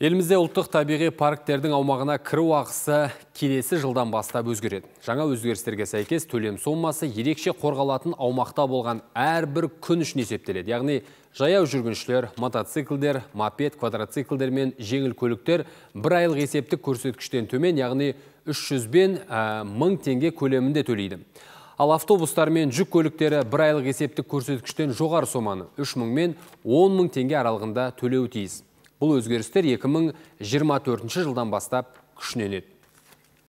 Елімізде ұлттық табиғи парктердің аумағына кіру ақысы келесі жылдан бастап өзгереді. Жаңа өзгерістерге сәйкес төлем сомасы ерекше қорғалатын аумақта болған әрбір күн үшін есептеледі. Яғни жаяу жүргіншілер, мотоциклдер, мопед, квадроциклдер мен жеңіл көліктер бір айлық есептік көрсеткіштен төмен, яғни 300 бен 1000 теңге көлемінде төлейді. Ал автобустар мен жүк көліктері бір айлық есептік көрсеткіштен жоғары соманы 3000 мен 10000 теңге аралығында төлеуі тиіс. Бұл өзгерістер 2024 жылдан бастап күшіненеді.